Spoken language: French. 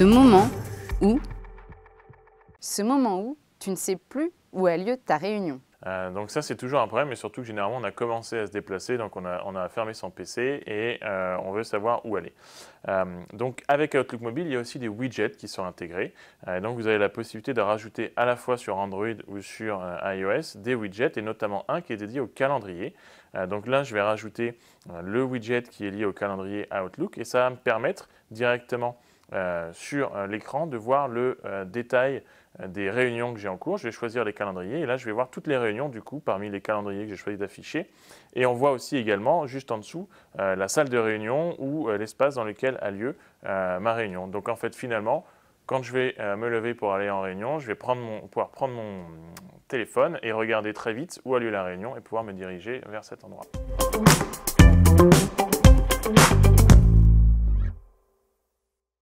Ce moment où, ce moment où tu ne sais plus où a lieu ta réunion. Euh, donc ça, c'est toujours un problème, mais surtout généralement, on a commencé à se déplacer, donc on a, fermé son PC et euh, on veut savoir où aller. Euh, donc avec Outlook Mobile, il y a aussi des widgets qui sont intégrés. donc vous avez la possibilité de rajouter à la fois sur Android ou sur iOS des widgets, et notamment un qui est dédié au calendrier. donc là, je vais rajouter le widget qui est lié au calendrier Outlook, et ça va me permettre directement euh, sur euh, l'écran de voir le euh, détail des réunions que j'ai en cours. Je vais choisir les calendriers et là je vais voir toutes les réunions du coup parmi les calendriers que j'ai choisi d'afficher. Et on voit aussi également juste en dessous la salle de réunion ou l'espace dans lequel a lieu ma réunion. Donc en fait finalement, quand je vais me lever pour aller en réunion, je vais prendre mon, pouvoir prendre mon téléphone et regarder très vite où a lieu la réunion et pouvoir me diriger vers cet endroit.